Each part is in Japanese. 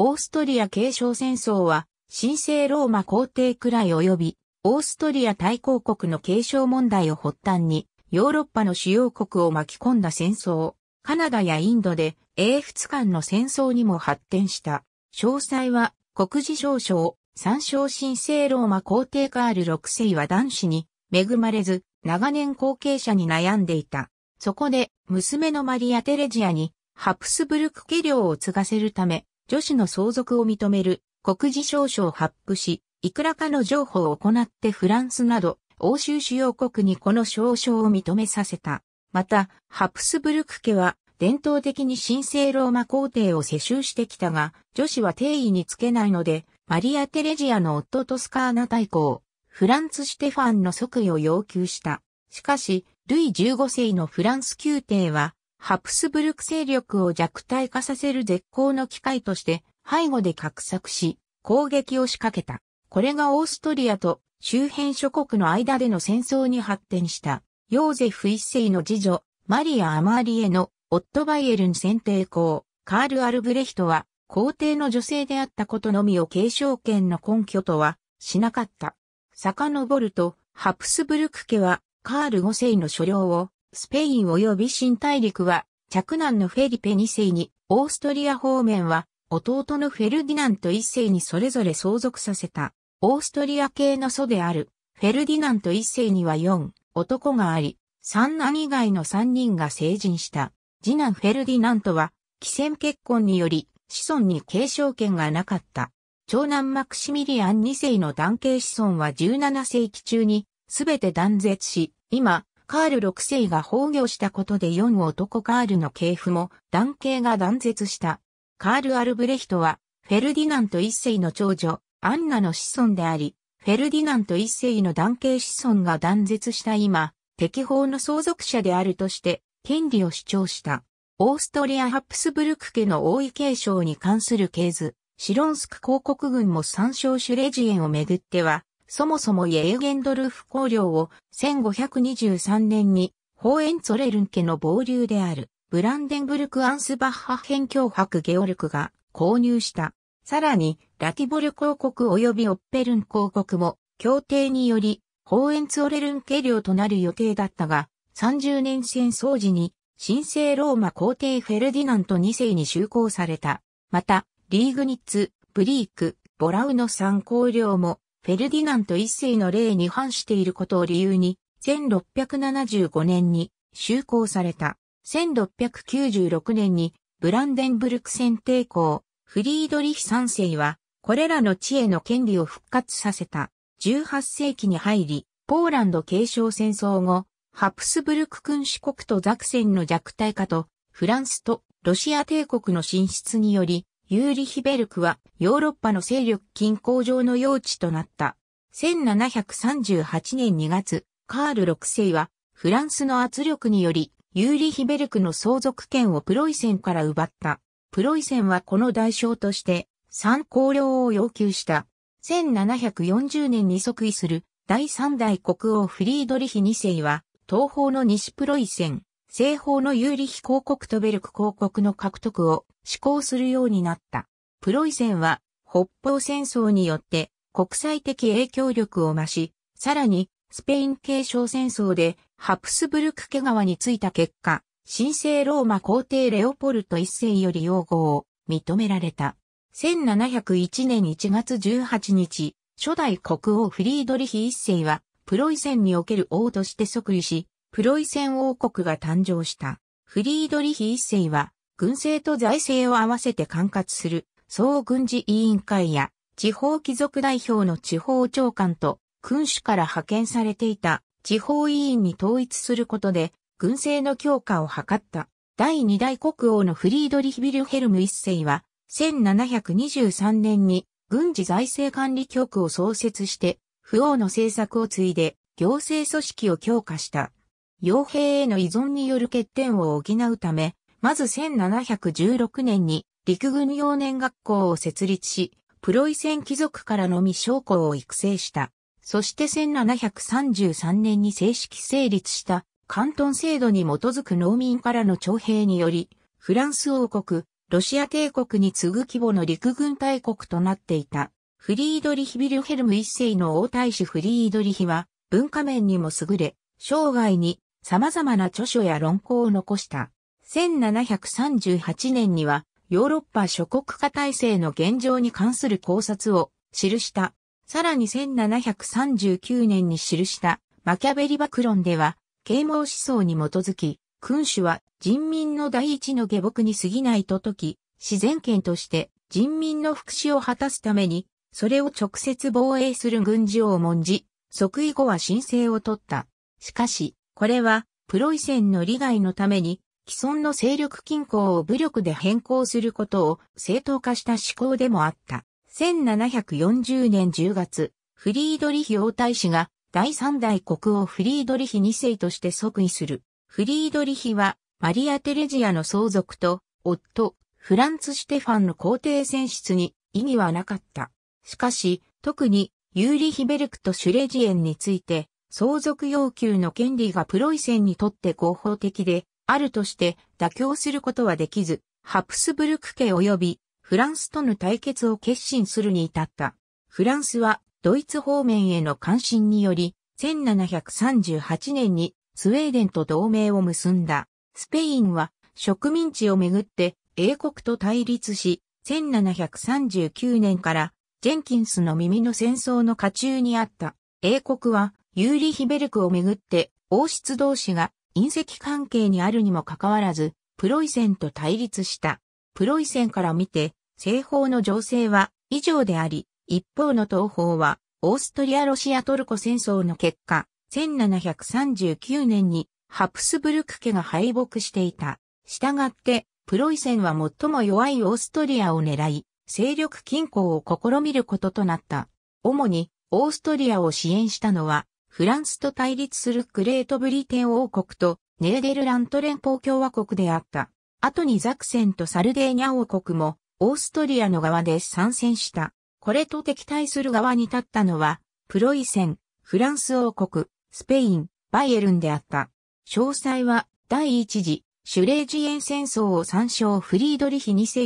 オーストリア継承戦争は、神聖ローマ皇帝くらい及び、オーストリア大公国の継承問題を発端に、ヨーロッパの主要国を巻き込んだ戦争、カナダやインドで英仏間の戦争にも発展した。詳細は、国事少将、参照神聖ローマ皇帝カール6世は男子に恵まれず、長年後継者に悩んでいた。そこで、娘のマリア・テレジアに、ハプスブルク家領を継がせるため、女子の相続を認める国事証書を発布し、いくらかの譲歩を行ってフランスなど欧州主要国にこの証書を認めさせた。また、ハプスブルク家は伝統的に神聖ローマ皇帝を世襲してきたが、女子は定位につけないので、マリア・テレジアの夫トスカーナ大公、フランツ・シテファンの即位を要求した。しかし、ルイ15世のフランス宮廷は、ハプスブルク勢力を弱体化させる絶好の機会として背後で格索し攻撃を仕掛けた。これがオーストリアと周辺諸国の間での戦争に発展したヨーゼフ一世の次女マリア・アマーリエのオットバイエルン選定公カール・アルブレヒトは皇帝の女性であったことのみを継承権の根拠とはしなかった。遡るとハプスブルク家はカール五世の所領をスペイン及び新大陸は、着難のフェリペ2世に、オーストリア方面は、弟のフェルディナント1世にそれぞれ相続させた、オーストリア系の祖である、フェルディナント1世には4、男があり、三男以外の三人が成人した。次男フェルディナントは、既戦結婚により、子孫に継承権がなかった。長男マクシミリアン2世の男系子孫は17世紀中に、すべて断絶し、今、カール6世が崩御したことで4男カールの系譜も男系が断絶した。カール・アルブレヒトは、フェルディナント1世の長女、アンナの子孫であり、フェルディナント1世の男系子孫が断絶した今、敵法の相続者であるとして、権利を主張した。オーストリア・ハプスブルク家の王位継承に関する系図、シロンスク広告軍も参照シュレジエンをめぐっては、そもそもイエーゲンドルフ公領を1523年にホーエンツォレルン家の傍流であるブランデンブルク・アンスバッハ編境伯ゲオルクが購入した。さらに、ラティボル公国及びオッペルン公国も協定によりホーエンツォレルン家領となる予定だったが、30年戦争時に神聖ローマ皇帝フェルディナント2世に就航された。また、リーグニッツ、ブリーク、ボラウの3公領もフェルディナント一世の例に反していることを理由に、1675年に就航された。1696年にブランデンブルク戦抵抗、フリードリヒ三世は、これらの地への権利を復活させた。18世紀に入り、ポーランド継承戦争後、ハプスブルク君主国とザクセンの弱体化と、フランスとロシア帝国の進出により、ユーリヒベルクはヨーロッパの勢力均衡上の用地となった。1738年2月、カール6世はフランスの圧力によりユーリヒベルクの相続権をプロイセンから奪った。プロイセンはこの代償として参考料を要求した。1740年に即位する第3代国王フリードリヒ2世は東方の西プロイセン、西方のユーリヒ告とベルク広告の獲得を施行するようになった。プロイセンは北方戦争によって国際的影響力を増し、さらにスペイン継承戦争でハプスブルク家川についた結果、神聖ローマ皇帝レオポルト一世より擁護を認められた。1701年1月18日、初代国王フリードリヒ一世は、プロイセンにおける王として即位し、プロイセン王国が誕生した。フリードリヒ一世は、軍政と財政を合わせて管轄する総軍事委員会や地方貴族代表の地方長官と君主から派遣されていた地方委員に統一することで軍政の強化を図った。第二代国王のフリードリヒ・ビルヘルム一世は1723年に軍事財政管理局を創設して不王の政策を継いで行政組織を強化した。傭兵への依存による欠点を補うため、まず1716年に陸軍幼年学校を設立し、プロイセン貴族からのみ将校を育成した。そして1733年に正式成立した関東制度に基づく農民からの徴兵により、フランス王国、ロシア帝国に次ぐ規模の陸軍大国となっていた。フリードリヒ・ビルヘルム一世の王太子フリードリヒは、文化面にも優れ、生涯に様々な著書や論考を残した。1738年には、ヨーロッパ諸国化体制の現状に関する考察を記した。さらに1739年に記したマキャベリ爆論では、啓蒙思想に基づき、君主は人民の第一の下僕に過ぎないとき、自然権として人民の福祉を果たすために、それを直接防衛する軍事を重んじ、即位後は申請を取った。しかし、これは、プロイセンの利害のために、既存の勢力均衡を武力で変更することを正当化した思考でもあった。1740年10月、フリードリヒ王太子が第三代国王フリードリヒ2世として即位する。フリードリヒはマリア・テレジアの相続と夫、フランツ・シテファンの皇帝選出に意義はなかった。しかし、特にユーリヒベルクとシュレジエンについて相続要求の権利がプロイセンにとって合法的で、あるとして妥協することはできず、ハプスブルク家及びフランスとの対決を決心するに至った。フランスはドイツ方面への関心により、1738年にスウェーデンと同盟を結んだ。スペインは植民地をめぐって英国と対立し、1739年からジェンキンスの耳の戦争の下中にあった。英国はユーリヒベルクをめぐって、王室同士が隕石関係にあるにもかかわらず、プロイセンと対立した。プロイセンから見て、西方の情勢は以上であり、一方の東方は、オーストリア・ロシア・トルコ戦争の結果、1739年にハプスブルク家が敗北していた。したがって、プロイセンは最も弱いオーストリアを狙い、勢力均衡を試みることとなった。主に、オーストリアを支援したのは、フランスと対立するグレートブリテン王国とネーデルラント連邦共和国であった。後にザクセンとサルデーニャ王国もオーストリアの側で参戦した。これと敵対する側に立ったのは、プロイセン、フランス王国、スペイン、バイエルンであった。詳細は第一次シュレージエン戦争を参照フリードリヒ2世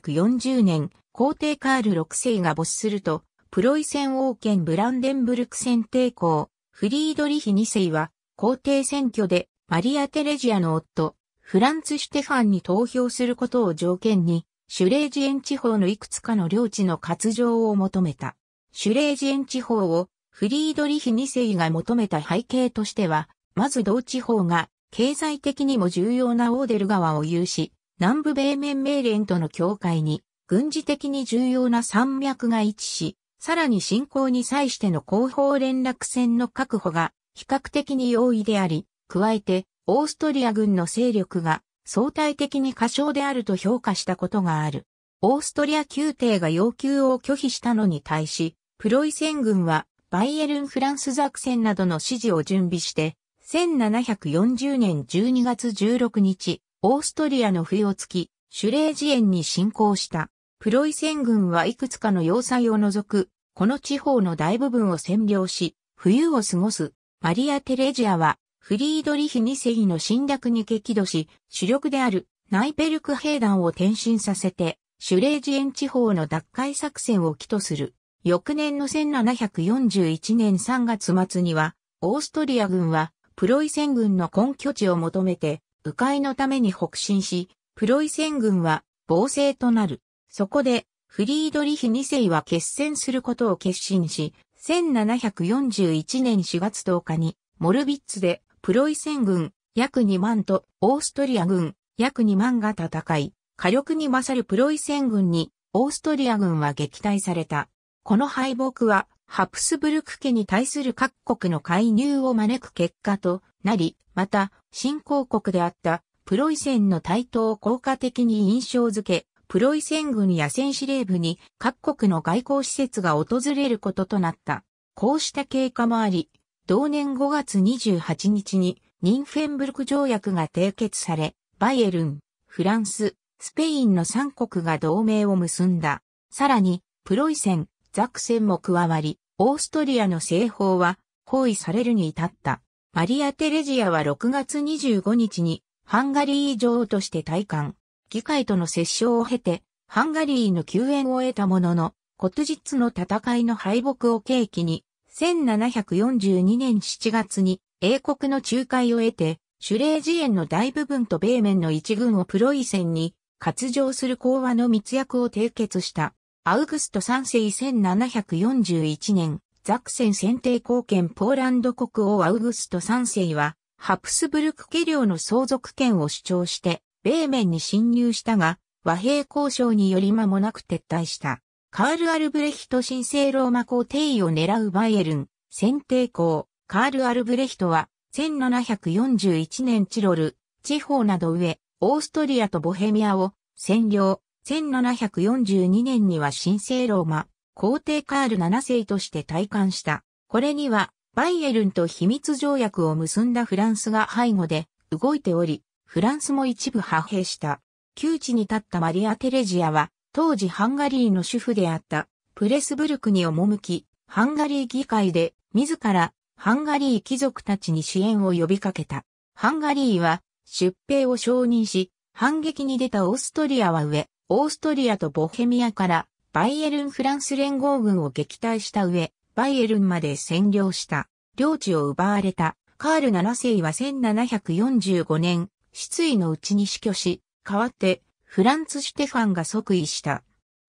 1740年、皇帝カール6世が没すると、プロイセン王権ブランデンブルク選帝公、フリードリヒ2世は、皇帝選挙でマリア・テレジアの夫、フランツ・シュテファンに投票することを条件に、シュレージエン地方のいくつかの領地の割譲を求めた。シュレージエン地方をフリードリヒ2世が求めた背景としては、まず同地方が経済的にも重要なオーデル川を有し、南部米面命令メーレンとの境界に軍事的に重要な山脈が位置し、さらに侵攻に際しての後方連絡船の確保が比較的に容易であり、加えてオーストリア軍の勢力が相対的に過小であると評価したことがある。オーストリア宮廷が要求を拒否したのに対し、プロイセン軍はバイエルン・フランス作戦などの指示を準備して、1740年12月16日、オーストリアの冬を突き、シュレージエンに侵攻した。プロイセン軍はいくつかの要塞を除く、この地方の大部分を占領し、冬を過ごす、マリア・テレジアは、フリードリヒ2世の侵略に激怒し、主力であるナイペルク兵団を転身させて、シュレージエン地方の奪回作戦を起とする。翌年の1741年3月末には、オーストリア軍は、プロイセン軍の根拠地を求めて、迂回のために北進し、プロイセン軍は、防制となる。そこで、フリードリヒ2世は決戦することを決心し、1741年4月10日に、モルビッツで、プロイセン軍、約2万と、オーストリア軍、約2万が戦い、火力に勝るプロイセン軍に、オーストリア軍は撃退された。この敗北は、ハプスブルク家に対する各国の介入を招く結果となり、また、新興国であったプロイセンの台頭を効果的に印象づけ、プロイセン軍や戦司令部に各国の外交施設が訪れることとなった。こうした経過もあり、同年5月28日にニンフェンブルク条約が締結され、バイエルン、フランス、スペインの3国が同盟を結んだ。さらに、プロイセン、ザクセンも加わり、オーストリアの西方は包囲されるに至った。マリア・テレジアは6月25日にハンガリー女王として退冠。議会との折衝を経て、ハンガリーの救援を得たものの、コトジッツの戦いの敗北を契機に、1742年7月に英国の仲介を得て、シュレージンの大部分と米面の一軍をプロイセンに割譲する講和の密約を締結した。アウグスト3世1741年、ザクセン選定貢献ポーランド国王アウグスト3世は、ハプスブルク家領の相続権を主張して、米面に侵入したが、和平交渉により間もなく撤退した。カール・アルブレヒト神聖ローマ皇帝位を狙うバイエルン、選定校、カール・アルブレヒトは、1741年チロル、地方など上、オーストリアとボヘミアを占領、1742年には神聖ローマ、皇帝カール7世として退官した。これには、バイエルンと秘密条約を結んだフランスが背後で動いており、フランスも一部派兵した。窮地に立ったマリア・テレジアは、当時ハンガリーの主婦であったプレスブルクに赴き、ハンガリー議会で自らハンガリー貴族たちに支援を呼びかけた。ハンガリーは出兵を承認し、反撃に出たオーストリアは上、オーストリアとボヘミアからバイエルンフランス連合軍を撃退した上、バイエルンまで占領した。領地を奪われた。カール7世は1745年、失意のうちに死去し、代わってフランツ・シュテファンが即位した。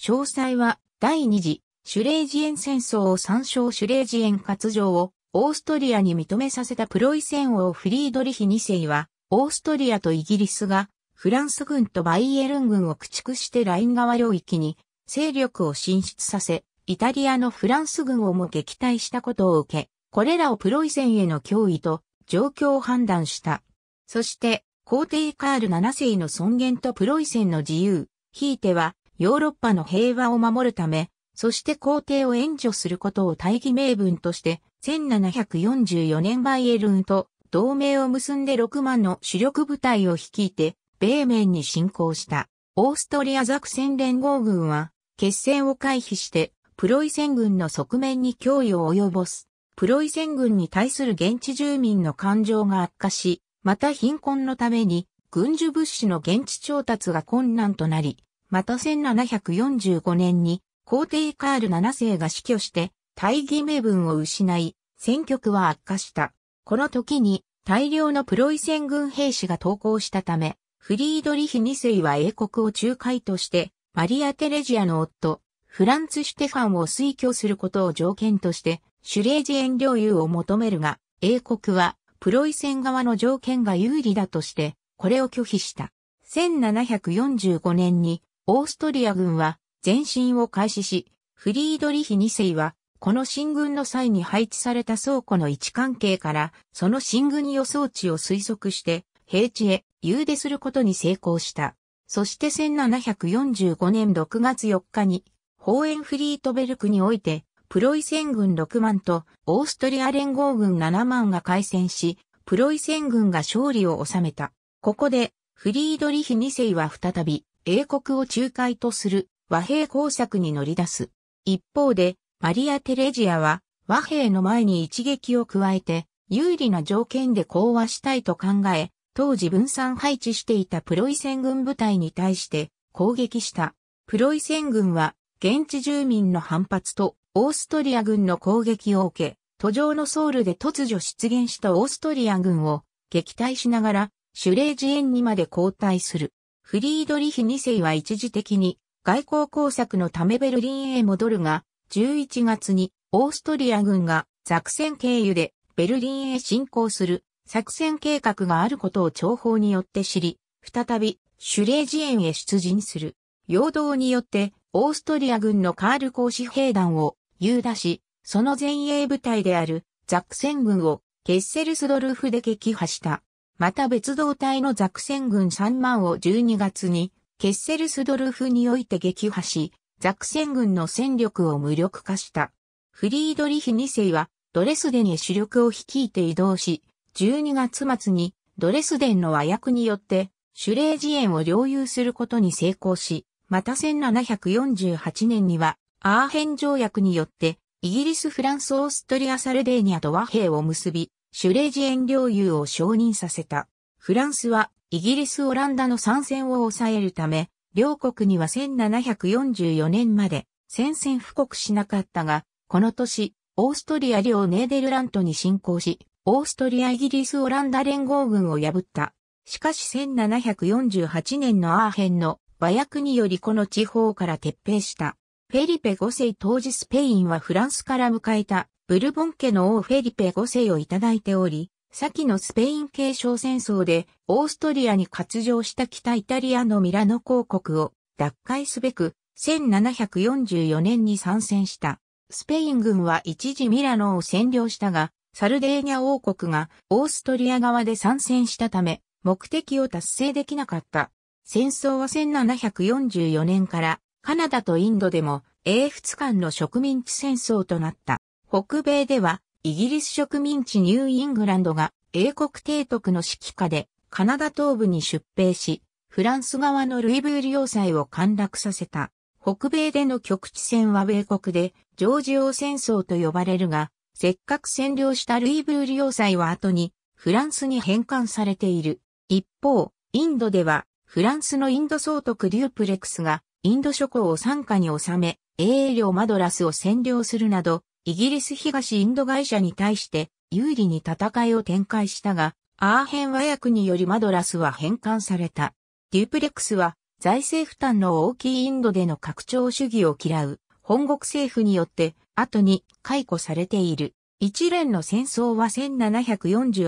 詳細は第二次シュレージエン戦争を参照シュレージエン割譲をオーストリアに認めさせたプロイセン王フリードリヒ2世は、オーストリアとイギリスがフランス軍とバイエルン軍を駆逐してライン側領域に勢力を進出させ、イタリアのフランス軍をも撃退したことを受け、これらをプロイセンへの脅威と状況を判断した。そして、皇帝カール7世の尊厳とプロイセンの自由、ひいてはヨーロッパの平和を守るため、そして皇帝を援助することを大義名分として、1744年バイエルンと同盟を結んで6万の主力部隊を率いて、米面に侵攻した。オーストリアザクセン連合軍は、決戦を回避して、プロイセン軍の側面に脅威を及ぼす。プロイセン軍に対する現地住民の感情が悪化し、また貧困のために軍需物資の現地調達が困難となり、また1745年に皇帝カール7世が死去して大義名分を失い、戦局は悪化した。この時に大量のプロイセン軍兵士が投降したため、フリードリヒ2世は英国を仲介として、マリア・テレジアの夫、フランツ・シュテファンを推挙することを条件として、シュレージン領有を求めるが、英国はプロイセン側の条件が有利だとして、これを拒否した。1745年に、オーストリア軍は前進を開始し、フリードリヒ2世は、この進軍の際に配置された倉庫の位置関係から、その進軍予想値を推測して、平地へ誘出することに成功した。そして1745年6月4日に、ホーエンフリートベルクにおいて、プロイセン軍6万とオーストリア連合軍7万が開戦し、プロイセン軍が勝利を収めた。ここで、フリードリヒ2世は再び、英国を仲介とする和平工作に乗り出す。一方で、マリア・テレジアは、和平の前に一撃を加えて、有利な条件で講和したいと考え、当時分散配置していたプロイセン軍部隊に対して攻撃した。プロイセン軍は現地住民の反発とオーストリア軍の攻撃を受け、途上のソウルで突如出現したオーストリア軍を撃退しながら、シュレージエンにまで後退する。フリードリヒ2世は一時的に外交工作のためベルリンへ戻るが、11月にオーストリア軍が作戦経由でベルリンへ進攻する作戦計画があることを情報によって知り、再びシュレージエンへ出陣する。陽動によってオーストリア軍のカール公使兵団を言うダし、その前衛部隊であるザクセン軍をケッセルスドルフで撃破した。また別動隊のザクセン軍3万を12月にケッセルスドルフにおいて撃破し、ザクセン軍の戦力を無力化した。フリードリヒ2世はドレスデンへ主力を率いて移動し、12月末にドレスデンの和訳によってシュレージエンを領有することに成功し、また1748年にはアーヘン条約によって、イギリス、フランス、オーストリア、サルデーニアと和平を結び、シュレージエン領有を承認させた。フランスは、イギリス、オランダの参戦を抑えるため、両国には1744年まで宣戦布告しなかったが、この年、オーストリア領ネーデルラントに侵攻し、オーストリアイギリスオランダ連合軍を破った。しかし1748年のアーヘンの和訳によりこの地方から撤兵した。フェリペ5世当時スペインはフランスから迎えたブルボン家の王フェリペ5世をいただいており、先のスペイン継承戦争でオーストリアに割譲した北イタリアのミラノ公国を奪回すべく1744年に参戦した。スペイン軍は一時ミラノを占領したが、サルデーニャ王国がオーストリア側で参戦したため目的を達成できなかった。戦争は1744年からカナダとインドでも英仏間の植民地戦争となった。北米ではイギリス植民地ニューイングランドが英国提督の指揮下でカナダ東部に出兵し、フランス側のルイブール要塞を陥落させた。北米での局地戦は米国でジョージ王戦争と呼ばれるが、せっかく占領したルイブール要塞は後にフランスに返還されている。一方、インドではフランスのインド総督デュープレクスがインド諸国を参加に収め、英領マドラスを占領するなど、イギリス東インド会社に対して有利に戦いを展開したが、アーヘン和訳によりマドラスは返還された。デュプレックスは財政負担の大きいインドでの拡張主義を嫌う本国政府によって後に解雇されている。一連の戦争は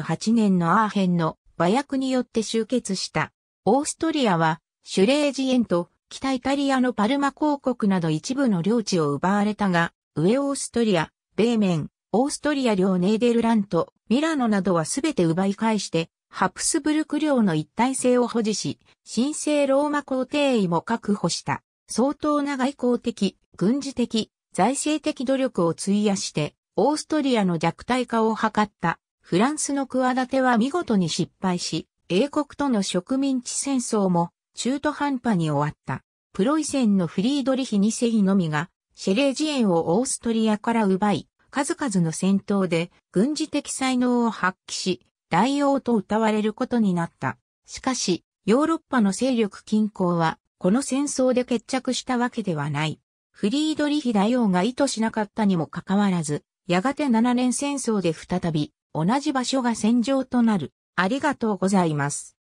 1748年のアーヘンの和訳によって終結した。オーストリアはシュレージエンと北イタリアのパルマ公国など一部の領地を奪われたが、上オーストリア、米面、オーストリア領ネーデルラント、ミラノなどはすべて奪い返して、ハプスブルク領の一体性を保持し、神聖ローマ皇帝位も確保した。相当な外交的、軍事的、財政的努力を費やして、オーストリアの弱体化を図った。フランスの企ては見事に失敗し、英国との植民地戦争も中途半端に終わった。プロイセンのフリードリヒ2世のみが、シェレージエンをオーストリアから奪い、数々の戦闘で軍事的才能を発揮し、大王と謳われることになった。しかし、ヨーロッパの勢力均衡は、この戦争で決着したわけではない。フリードリヒ大王が意図しなかったにもかかわらず、やがて7年戦争で再び、同じ場所が戦場となる。ありがとうございます。